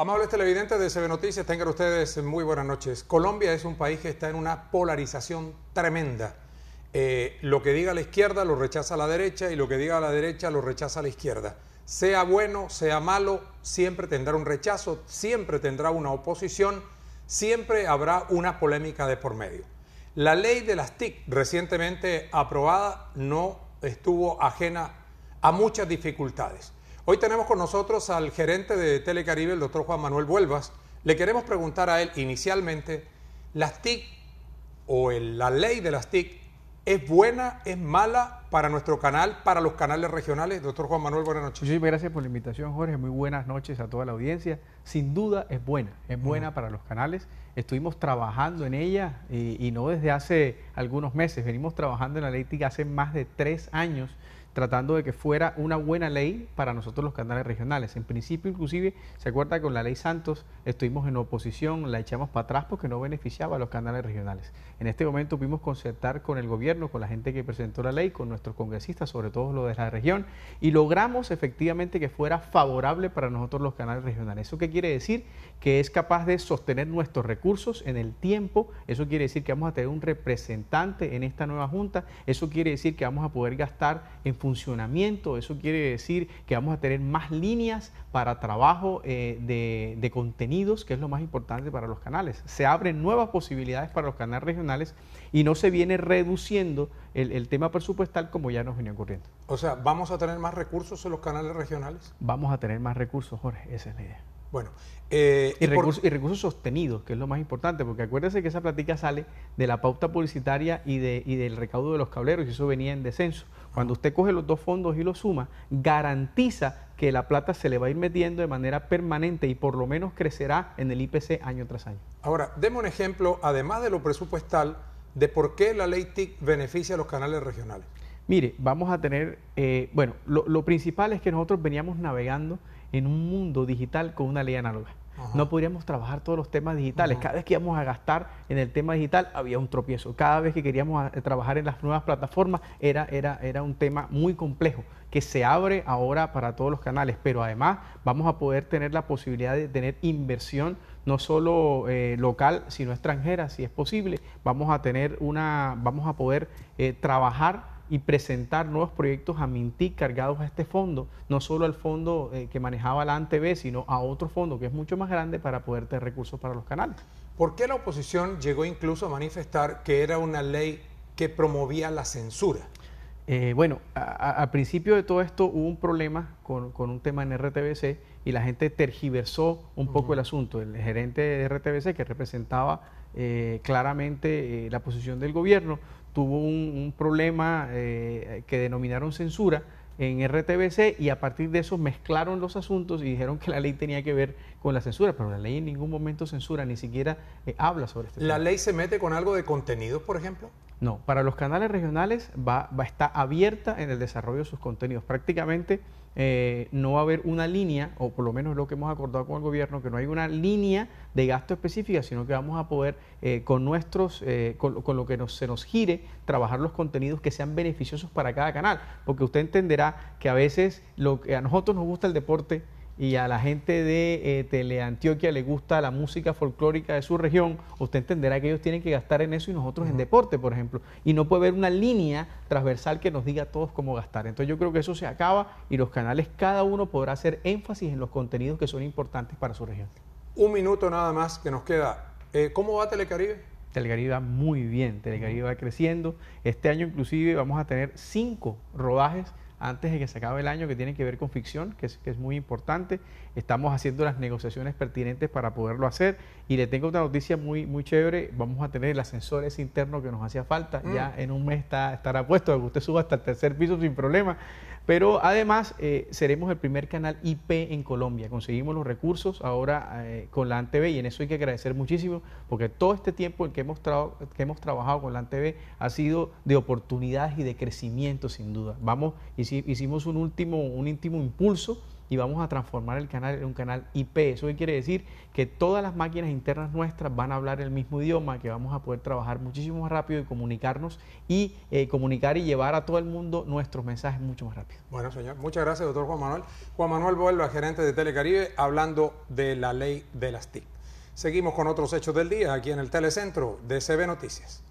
Amables televidentes de CB Noticias, tengan ustedes muy buenas noches. Colombia es un país que está en una polarización tremenda. Eh, lo que diga la izquierda lo rechaza la derecha y lo que diga la derecha lo rechaza la izquierda. Sea bueno, sea malo, siempre tendrá un rechazo, siempre tendrá una oposición, siempre habrá una polémica de por medio. La ley de las TIC recientemente aprobada no estuvo ajena a muchas dificultades. Hoy tenemos con nosotros al gerente de Telecaribe, el doctor Juan Manuel Vuelvas. Le queremos preguntar a él inicialmente, ¿las TIC o la ley de las TIC es buena, es mala para nuestro canal, para los canales regionales? Doctor Juan Manuel, buenas noches. Muchísimas gracias por la invitación, Jorge. Muy buenas noches a toda la audiencia. Sin duda es buena, es buena para los canales. Estuvimos trabajando en ella y, eh, y no desde hace algunos meses, venimos trabajando en la ley TIC hace más de tres años tratando de que fuera una buena ley para nosotros los canales regionales. En principio, inclusive, se acuerda con la ley Santos estuvimos en oposición, la echamos para atrás porque no beneficiaba a los canales regionales. En este momento pudimos concertar con el gobierno, con la gente que presentó la ley, con nuestros congresistas, sobre todo los de la región, y logramos efectivamente que fuera favorable para nosotros los canales regionales. ¿Eso qué quiere decir? Que es capaz de sostener nuestros recursos en el tiempo, eso quiere decir que vamos a tener un representante en esta nueva junta, eso quiere decir que vamos a poder gastar en funcionamiento. Eso quiere decir que vamos a tener más líneas para trabajo eh, de, contenidos, que es lo más importante para los canales. Se abren nuevas posibilidades para los canales regionales y no se viene reduciendo el, tema presupuestal como ya nos venía ocurriendo. O sea, ¿vamos a tener más recursos en los canales regionales? Vamos a tener más recursos, Jorge, esa es la idea. Bueno. Eh, y, recursos, sostenidos, que es lo más importante, porque acuérdese que esa plática sale de la pauta publicitaria y, de, del recaudo de los cableros, y eso venía en descenso. Cuando usted coge los dos fondos y los suma, garantiza que la plata se le va a ir metiendo de manera permanente y por lo menos crecerá en el IPC año tras año. Ahora, demos un ejemplo, además de lo presupuestal, de por qué la ley TIC beneficia a los canales regionales. Mire, vamos a tener, eh, bueno, lo principal es que nosotros veníamos navegando en un mundo digital con una ley análoga. No podríamos trabajar todos los temas digitales. Cada vez que íbamos a gastar en el tema digital había un tropiezo. Cada vez que queríamos eh, trabajar en las nuevas plataformas era, era, era un tema muy complejo que se abre ahora para todos los canales. Pero además vamos a poder tener la posibilidad de tener inversión no solo eh, local, sino extranjera, si es posible. Vamos a tener una, vamos a poder eh, trabajar y presentar nuevos proyectos a Mintic cargados a este fondo, no solo al fondo eh, que manejaba la ANTV, sino a otro fondo que es mucho más grande para poder tener recursos para los canales. ¿Por qué la oposición llegó incluso a manifestar que era una ley que promovía la censura? Eh, bueno, al principio de todo esto hubo un problema con, un tema en RTBC y la gente tergiversó un poco el asunto. El gerente de RTBC que representaba eh, claramente eh, la posición del gobierno tuvo un, problema eh, que denominaron censura en RTBC y a partir de eso mezclaron los asuntos y dijeron que la ley tenía que ver con la censura, pero la ley en ningún momento censura, ni siquiera habla sobre este ¿La ley se mete con algo de contenidos, por ejemplo? No, para los canales regionales va, va está abierta en el desarrollo de sus contenidos. Prácticamente eh, no va a haber una línea, o por lo menos lo que hemos acordado con el gobierno, que no hay una línea de gasto específica, sino que vamos a poder eh, con nuestros, eh, con, lo que se nos gire, trabajar los contenidos que sean beneficiosos para cada canal, porque usted entenderá que a veces lo que a nosotros nos gusta el deporte y a la gente de eh, Teleantioquia le gusta la música folclórica de su región, usted entenderá que ellos tienen que gastar en eso y nosotros en deporte, por ejemplo. Y no puede haber una línea transversal que nos diga a todos cómo gastar. Entonces yo creo que eso se acaba y los canales, cada uno podrá hacer énfasis en los contenidos que son importantes para su región. Un minuto nada más que nos queda. Eh, ¿Cómo va Telecaribe? Telecaribe va muy bien, Telecaribe va creciendo. Este año inclusive vamos a tener cinco rodajes antes de que se acabe el año que tiene que ver con ficción, que es, muy importante. Estamos haciendo las negociaciones pertinentes para poderlo hacer. Y le tengo una noticia muy, muy chévere. Vamos a tener el ascensor ese interno que nos hacía falta. Mm. Ya en un mes está, estará puesto, que usted suba hasta el tercer piso sin problema. Pero además eh, seremos el primer canal IP en Colombia. Conseguimos los recursos ahora eh, con la ANTV y en eso hay que agradecer muchísimo porque todo este tiempo en que hemos, que hemos trabajado con la ANTV ha sido de oportunidades y de crecimiento sin duda. Vamos y hicimos un último, un íntimo impulso y vamos a transformar el canal en un canal IP. Eso quiere decir que todas las máquinas internas nuestras van a hablar el mismo idioma, que vamos a poder trabajar muchísimo más rápido y comunicarnos y eh, comunicar y llevar a todo el mundo nuestros mensajes mucho más rápido. Bueno, señor, muchas gracias, doctor Juan Manuel. Juan Manuel Vuelva, gerente de Telecaribe, hablando de la ley de las TIC. Seguimos con otros hechos del día aquí en el Telecentro de CB Noticias.